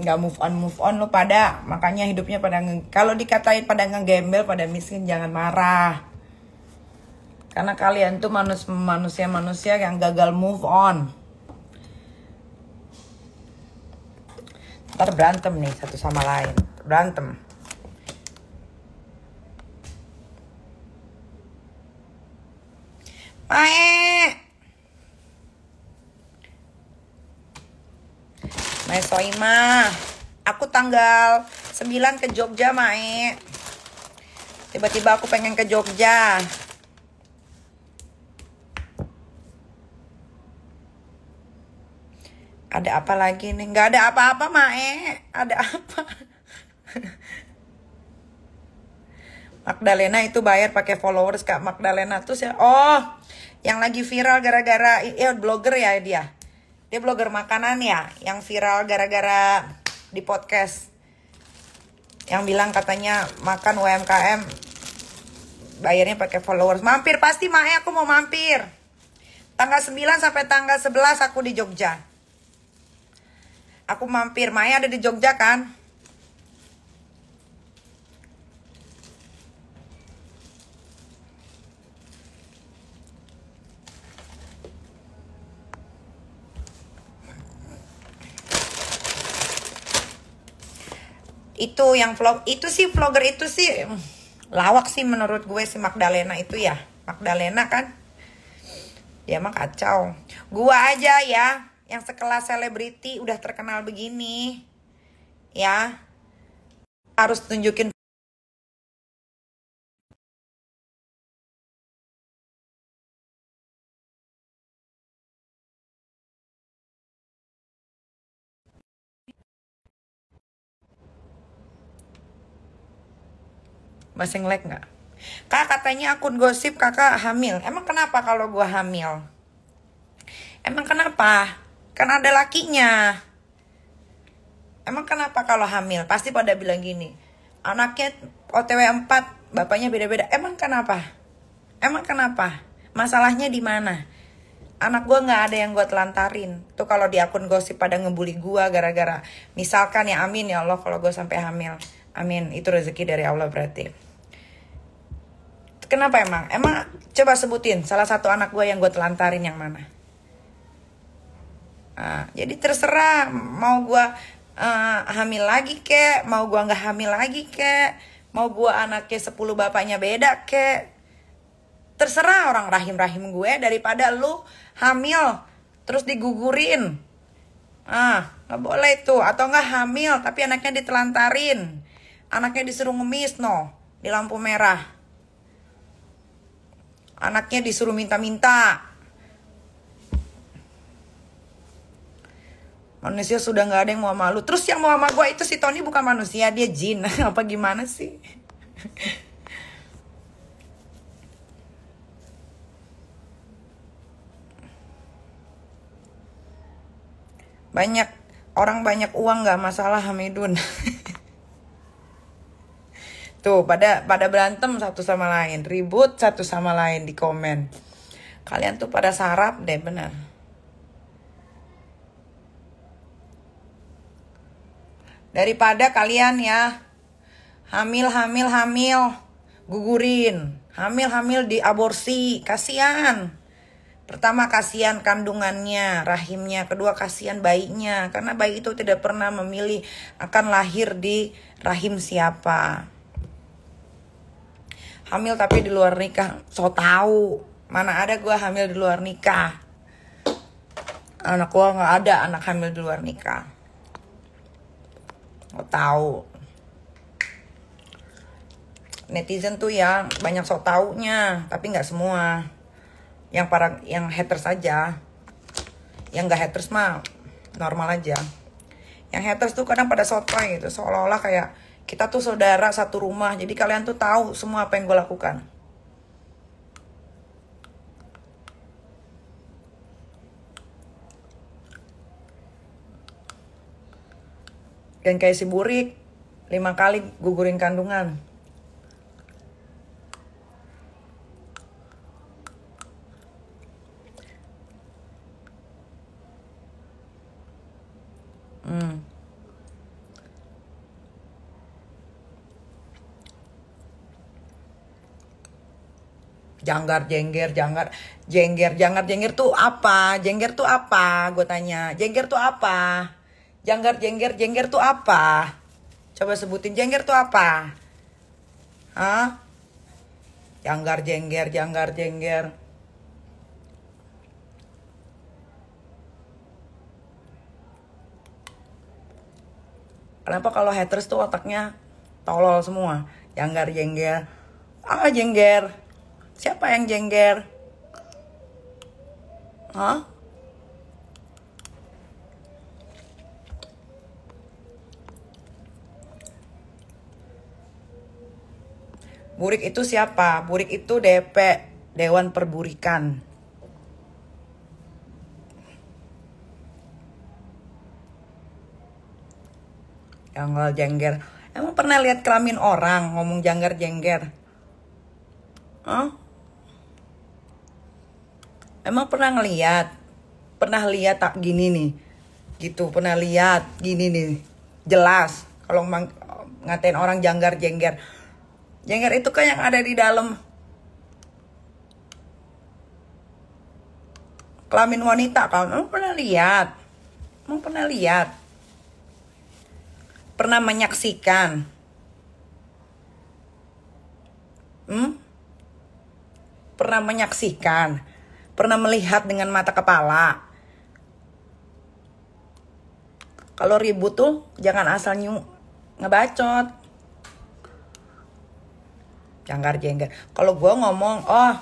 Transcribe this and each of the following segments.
nggak move on move on lo pada makanya hidupnya pada kalau dikatain pada ngegembel pada miskin jangan marah karena kalian tuh manus, manusia manusia yang gagal move on ntar berantem nih satu sama lain berantem Mae Mae Soima. Aku tanggal 9 ke Jogja, Mae. Tiba-tiba aku pengen ke Jogja. Ada apa lagi nih? Gak ada apa-apa, Mae. Ada apa? Magdalena itu bayar pakai followers Kak Magdalena tuh saya oh yang lagi viral gara-gara eh blogger ya dia dia blogger makanan ya, yang viral gara-gara di podcast. Yang bilang katanya makan UMKM bayarnya pakai followers. Mampir pasti Mae, aku mau mampir. Tanggal 9 sampai tanggal 11 aku di Jogja. Aku mampir, Mae ada di Jogja kan? itu yang vlog itu sih vlogger itu sih hmm, lawak sih menurut gue si Magdalena itu ya Magdalena kan dia ya mah kacau gua aja ya yang sekelas selebriti udah terkenal begini ya harus tunjukin Masih ngelag nggak? Kak katanya akun gosip kakak hamil. Emang kenapa kalau gue hamil? Emang kenapa? karena ada lakinya. Emang kenapa kalau hamil? Pasti pada bilang gini. Anaknya OTW 4, bapaknya beda-beda. Emang kenapa? Emang kenapa? Masalahnya di mana? anak gue nggak ada yang gue telantarin tuh kalau di akun gosip pada ngebully gue gara-gara misalkan ya amin ya allah kalau gue sampai hamil amin itu rezeki dari allah berarti Kenapa emang? Emang coba sebutin salah satu anak gue yang gue telantarin yang mana? Nah, jadi terserah mau gue uh, hamil lagi kek, mau gue nggak hamil lagi kek, mau gue anaknya 10 bapaknya beda kek. Terserah orang rahim-rahim gue daripada lu hamil terus digugurin. Ah, gak boleh itu atau nggak hamil tapi anaknya ditelantarin. Anaknya disuruh ngemis no di lampu merah Anaknya disuruh minta-minta. Manusia sudah nggak ada yang mau malu Terus yang mau sama gue itu si Tony bukan manusia, dia jin. Apa gimana sih? banyak orang banyak uang nggak masalah Hamidun Tuh, pada pada berantem satu sama lain, ribut satu sama lain di komen. Kalian tuh pada sarap deh, benar Daripada kalian ya hamil hamil hamil gugurin, hamil hamil di aborsi, kasihan. Pertama kasihan kandungannya, rahimnya, kedua kasihan bayinya karena bayi itu tidak pernah memilih akan lahir di rahim siapa hamil tapi di luar nikah so tau mana ada gue hamil di luar nikah anak gue nggak ada anak hamil di luar nikah so tahu netizen tuh yang banyak so taunya tapi nggak semua yang para yang haters aja yang nggak haters mah normal aja yang haters tuh kadang pada sotoy gitu seolah-olah kayak kita tuh saudara satu rumah, jadi kalian tuh tahu semua apa yang gue lakukan. Dan kayak si burik, lima kali gugurin kandungan. janggar jengger janggar jengger janggar jengger tuh apa jengger tuh apa gue tanya jengger tuh apa janggar jengger jengger tuh apa coba sebutin jengger tuh apa Hah? janggar jengger janggar jengger Kenapa kalau haters tuh otaknya tolol semua? Janggar jengger. Ah jengger. Siapa yang jengger? Hah? Burik itu siapa? Burik itu DP, Dewan Perburikan. Jangal jengger. Emang pernah lihat kelamin orang ngomong jengger jengger? Hah? emang pernah ngeliat pernah lihat tak gini nih gitu pernah lihat gini nih jelas kalau ngatain orang janggar jengger jengger itu kan yang ada di dalam kelamin wanita kan emang pernah lihat emang pernah lihat pernah menyaksikan hmm? pernah menyaksikan pernah melihat dengan mata kepala. Kalau ribut tuh jangan asal nyu ngebacot. Jangkar jengger. Kalau gue ngomong, oh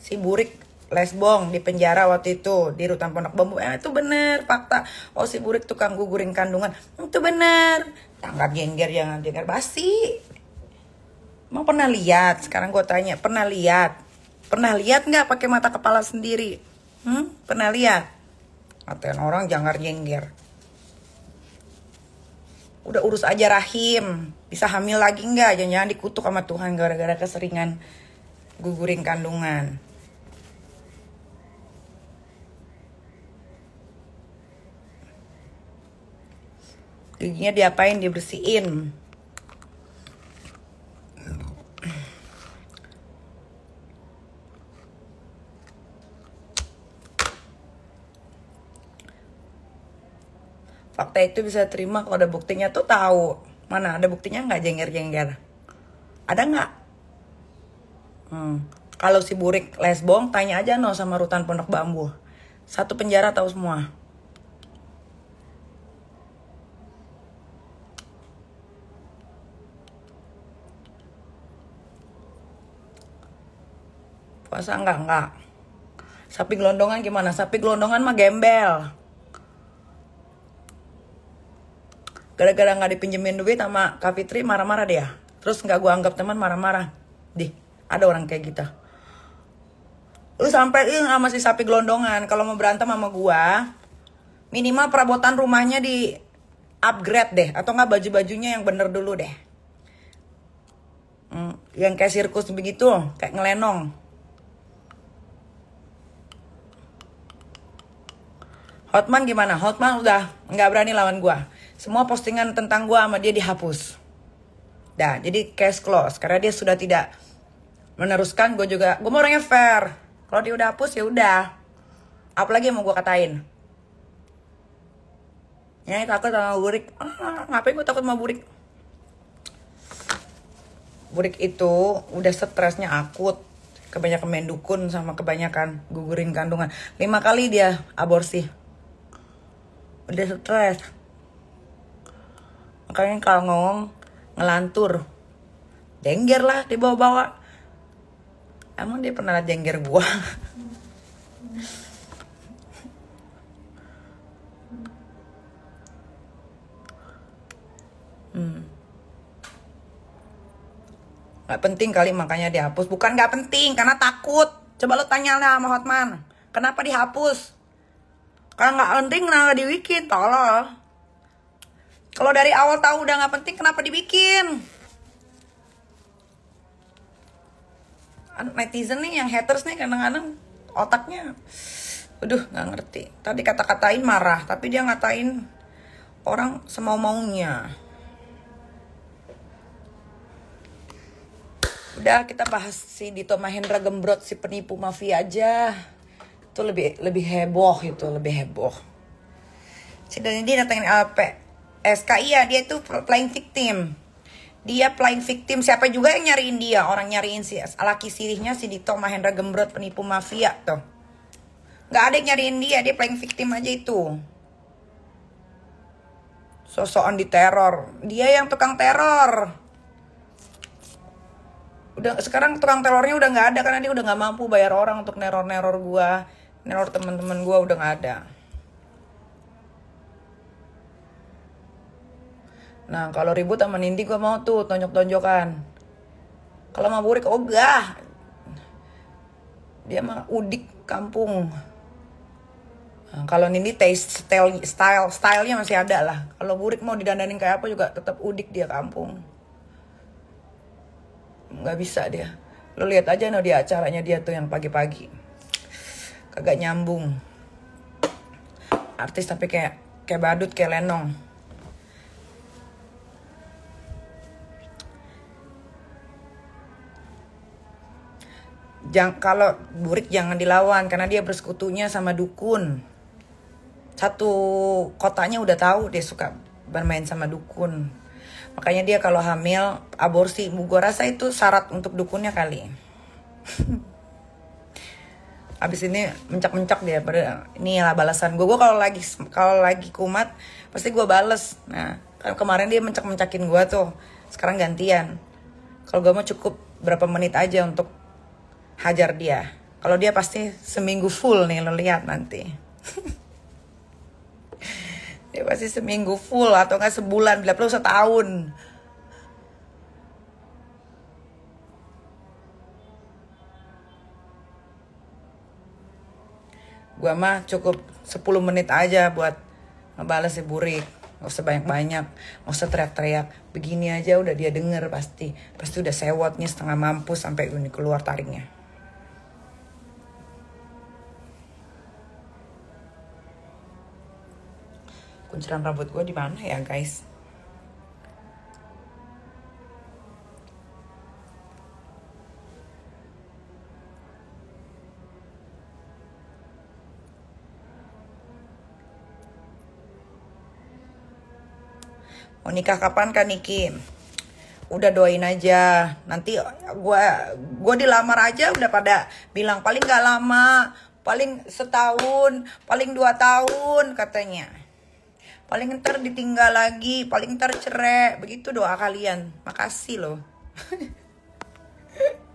si burik lesbong di penjara waktu itu di rutan pondok bambu eh, itu bener fakta oh si burik tukang gugurin kandungan itu bener tangkap jengger jangan jengger basi Mau pernah lihat sekarang gue tanya pernah lihat Pernah lihat nggak pakai mata kepala sendiri? Hmm? Pernah lihat? Atau orang jangan jengger. Udah urus aja rahim. Bisa hamil lagi nggak? Jangan-jangan dikutuk sama Tuhan gara-gara keseringan gugurin kandungan. Giginya diapain? Dibersihin. partai itu bisa terima kalau ada buktinya tuh tahu mana ada buktinya nggak jengger jengger ada nggak hmm. kalau si burik lesbong tanya aja no sama rutan pondok bambu satu penjara tahu semua puasa nggak nggak sapi gelondongan gimana sapi gelondongan mah gembel gara-gara nggak dipinjemin duit sama Kak Fitri marah-marah deh ya terus nggak gue anggap teman marah-marah deh ada orang kayak gitu lu ini sama si sapi gelondongan kalau mau berantem sama gua minimal perabotan rumahnya di upgrade deh atau nggak baju-bajunya yang bener dulu deh hmm, yang kayak sirkus begitu kayak ngelenong Hotman gimana? Hotman udah nggak berani lawan gua semua postingan tentang gue sama dia dihapus. Nah, jadi case close karena dia sudah tidak meneruskan. Gue juga, gue mau orangnya fair. Kalau dia udah hapus ya udah. Apalagi yang mau gue katain. Ya takut sama burik. Ah, ngapain gue takut sama burik? Burik itu udah stresnya akut. Kebanyakan main dukun sama kebanyakan gugurin kandungan. Lima kali dia aborsi. Udah stres kalian kalau ngomong ngelantur jengger lah dibawa-bawa emang dia pernah liat jengger gua hmm. Gak penting kali makanya dihapus Bukan gak penting karena takut Coba lo tanya sama Hotman Kenapa dihapus Kalau gak penting kenapa dibikin tolong kalau dari awal tahu udah nggak penting, kenapa dibikin? Kan netizen nih yang haters nih kadang-kadang otaknya, aduh nggak ngerti. Tadi kata-katain marah, tapi dia ngatain orang semau maunya. Udah kita bahas si Dito Mahendra Gembrot si penipu mafia aja. Itu lebih lebih heboh itu, lebih heboh. Si Dani datangin datengin LP SKI ya dia tuh playing victim dia playing victim siapa juga yang nyariin dia orang nyariin si laki sirihnya si Dito Mahendra Gembrot penipu mafia tuh nggak ada yang nyariin dia dia playing victim aja itu sosokan di teror dia yang tukang teror udah sekarang tukang terornya udah nggak ada karena dia udah nggak mampu bayar orang untuk neror-neror gua neror temen-temen gua udah nggak ada Nah kalau ribut sama Nindi gue mau tuh tonjok-tonjokan. Kalau sama Burik ogah. Dia mah udik kampung. Nah, kalau Nindi taste style style stylenya masih ada lah. Kalau Burik mau didandanin kayak apa juga tetap udik dia kampung. Nggak bisa dia. Lo lihat aja no dia acaranya dia tuh yang pagi-pagi. Kagak nyambung. Artis tapi kayak kayak badut kayak lenong. jang, kalau burik jangan dilawan karena dia bersekutunya sama dukun. Satu kotanya udah tahu dia suka bermain sama dukun. Makanya dia kalau hamil aborsi, gue rasa itu syarat untuk dukunnya kali. Abis ini mencak-mencak dia ini lah balasan gue. Gue kalau lagi kalau lagi kumat pasti gue bales. Nah kan kemarin dia mencak-mencakin gue tuh. Sekarang gantian. Kalau gue mau cukup berapa menit aja untuk hajar dia. Kalau dia pasti seminggu full nih lo lihat nanti. dia pasti seminggu full atau enggak sebulan, bila perlu setahun. Gua mah cukup 10 menit aja buat ngebales si burik. Gak usah banyak-banyak, gak usah teriak-teriak. Begini aja udah dia denger pasti. Pasti udah sewotnya setengah mampus sampai ini keluar taringnya. kunciran rambut gue di mana ya guys mau nikah kapan kan Niki? Udah doain aja. Nanti gue gue dilamar aja udah pada bilang paling gak lama, paling setahun, paling dua tahun katanya paling ntar ditinggal lagi paling ntar cerai begitu doa kalian makasih loh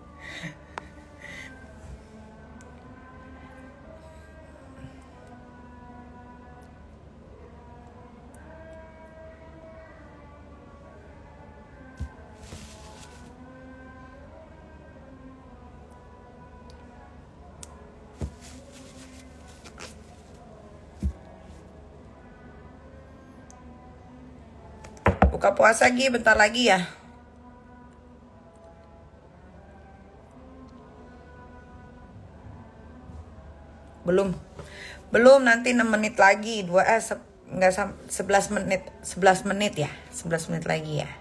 puasa Gi bentar lagi ya belum belum nanti 6 menit lagi dua eh se, enggak 11 menit 11 menit ya 11 menit lagi ya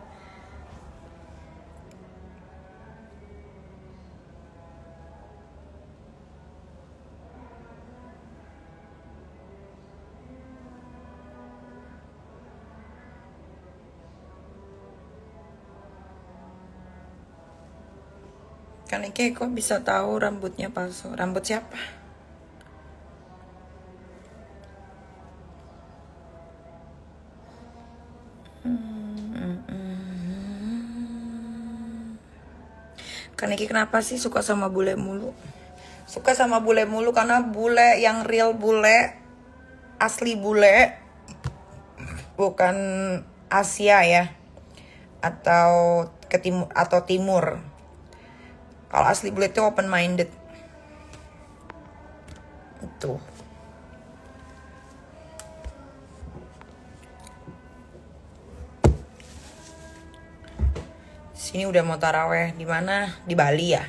Oke, kok bisa tahu rambutnya palsu? Rambut siapa? Kan ini kenapa sih suka sama bule mulu? Suka sama bule mulu karena bule yang real bule, asli bule, bukan Asia ya, atau ke timur atau timur. Kalau asli bule itu open minded. Itu. Sini udah mau taraweh di mana? Di Bali ya.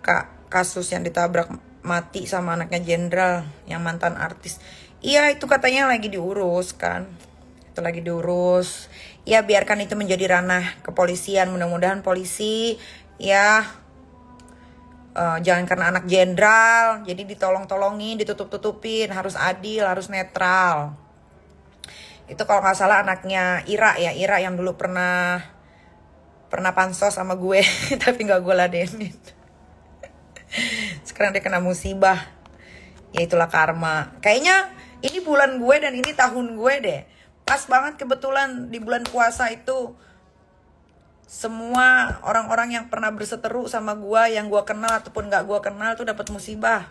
Kak, kasus yang ditabrak mati sama anaknya jenderal yang mantan artis. Iya, itu katanya lagi diurus kan itu lagi diurus. Ya biarkan itu menjadi ranah kepolisian. Mudah-mudahan polisi ya uh, jangan karena anak jenderal jadi ditolong-tolongin, ditutup-tutupin, harus adil, harus netral. Itu kalau nggak salah anaknya Ira ya, Ira yang dulu pernah pernah pansos sama gue, tapi nggak gue ladenin. Sekarang dia kena musibah. Ya itulah karma. Kayaknya ini bulan gue dan ini tahun gue deh pas banget kebetulan di bulan puasa itu semua orang-orang yang pernah berseteru sama gue yang gue kenal ataupun gak gue kenal tuh dapat musibah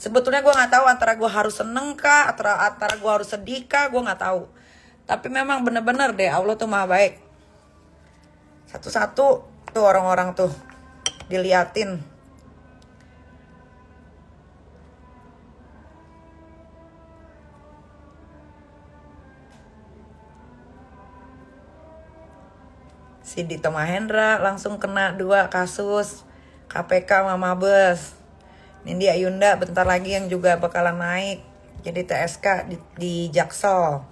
sebetulnya gue nggak tahu antara gue harus seneng kah antara antara gue harus sedih kah gue nggak tahu tapi memang bener-bener deh Allah tuh maha baik satu-satu tuh orang-orang tuh diliatin si Dito Mahendra langsung kena dua kasus KPK sama Mabes. Nindi Ayunda bentar lagi yang juga bakalan naik jadi TSK di, di Jaksel.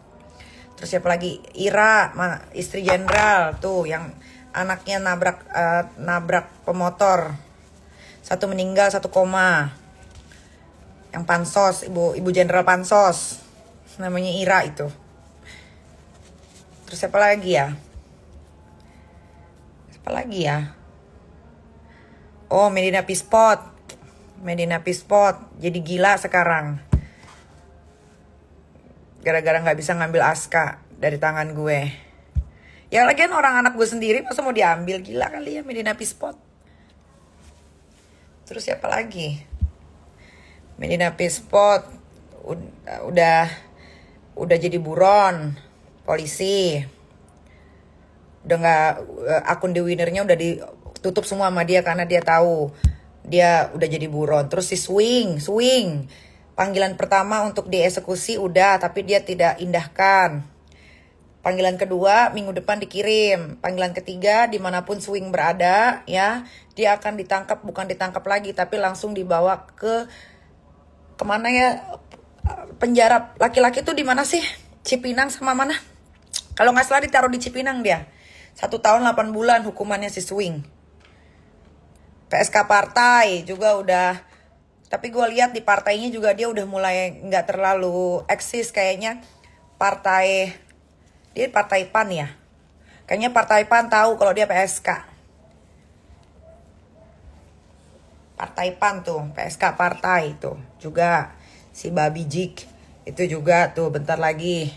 Terus siapa lagi? Ira, ma istri jenderal tuh yang anaknya nabrak uh, nabrak pemotor. Satu meninggal, satu koma. Yang pansos, ibu ibu jenderal pansos. Namanya Ira itu. Terus siapa lagi ya? lagi ya? Oh, Medina Pispot. Medina Pispot. Jadi gila sekarang. Gara-gara nggak -gara bisa ngambil Aska dari tangan gue. Ya lagian orang anak gue sendiri masa mau diambil gila kali ya Medina Pispot. Terus siapa lagi? Medina Pispot udah udah jadi buron polisi udah nggak eh, akun di winernya udah ditutup semua sama dia karena dia tahu dia udah jadi buron. Terus si swing, swing. Panggilan pertama untuk dieksekusi udah, tapi dia tidak indahkan. Panggilan kedua minggu depan dikirim. Panggilan ketiga dimanapun swing berada, ya dia akan ditangkap bukan ditangkap lagi, tapi langsung dibawa ke kemana ya penjara laki-laki tuh di mana sih? Cipinang sama mana? Kalau nggak salah ditaruh di Cipinang dia. Satu tahun 8 bulan hukumannya si Swing. PSK partai juga udah tapi gue lihat di partainya juga dia udah mulai nggak terlalu eksis kayaknya partai dia partai pan ya kayaknya partai pan tahu kalau dia PSK partai pan tuh PSK partai tuh juga si babi jik itu juga tuh bentar lagi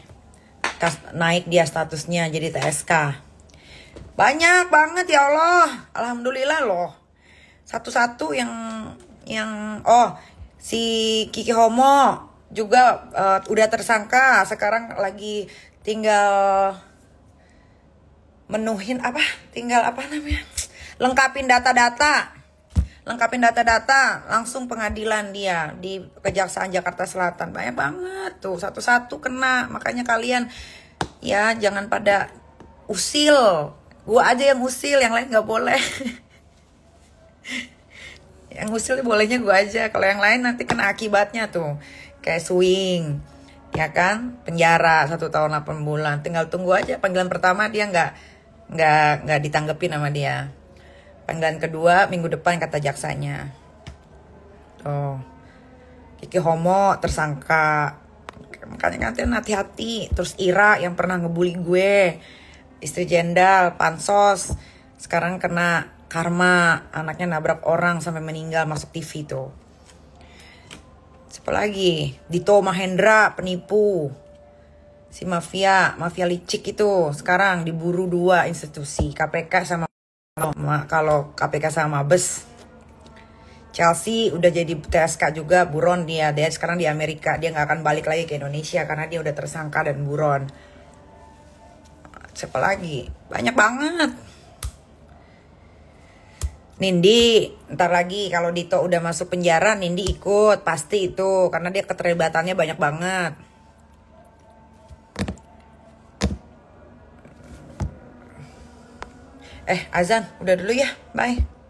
naik dia statusnya jadi TSK banyak banget ya Allah. Alhamdulillah loh. Satu-satu yang yang oh si Kiki Homo juga uh, udah tersangka sekarang lagi tinggal menuhin apa tinggal apa namanya lengkapin data-data lengkapin data-data langsung pengadilan dia di Kejaksaan Jakarta Selatan banyak banget tuh satu-satu kena makanya kalian ya jangan pada usil gue aja yang usil yang lain nggak boleh yang usil bolehnya gue aja kalau yang lain nanti kena akibatnya tuh kayak swing ya kan penjara satu tahun 8 bulan tinggal tunggu aja panggilan pertama dia nggak nggak nggak ditanggepin nama dia panggilan kedua minggu depan kata jaksanya Oh, Kiki homo tersangka makanya nanti hati-hati terus Ira yang pernah ngebully gue istri jendal, pansos, sekarang kena karma, anaknya nabrak orang sampai meninggal masuk TV tuh. Siapa lagi? Dito Mahendra, penipu. Si mafia, mafia licik itu sekarang diburu dua institusi, KPK sama kalau KPK sama Mabes. Chelsea udah jadi TSK juga buron dia dia sekarang di Amerika dia nggak akan balik lagi ke Indonesia karena dia udah tersangka dan buron siapa lagi banyak banget Nindi ntar lagi kalau Dito udah masuk penjara Nindi ikut pasti itu karena dia keterlibatannya banyak banget eh azan udah dulu ya bye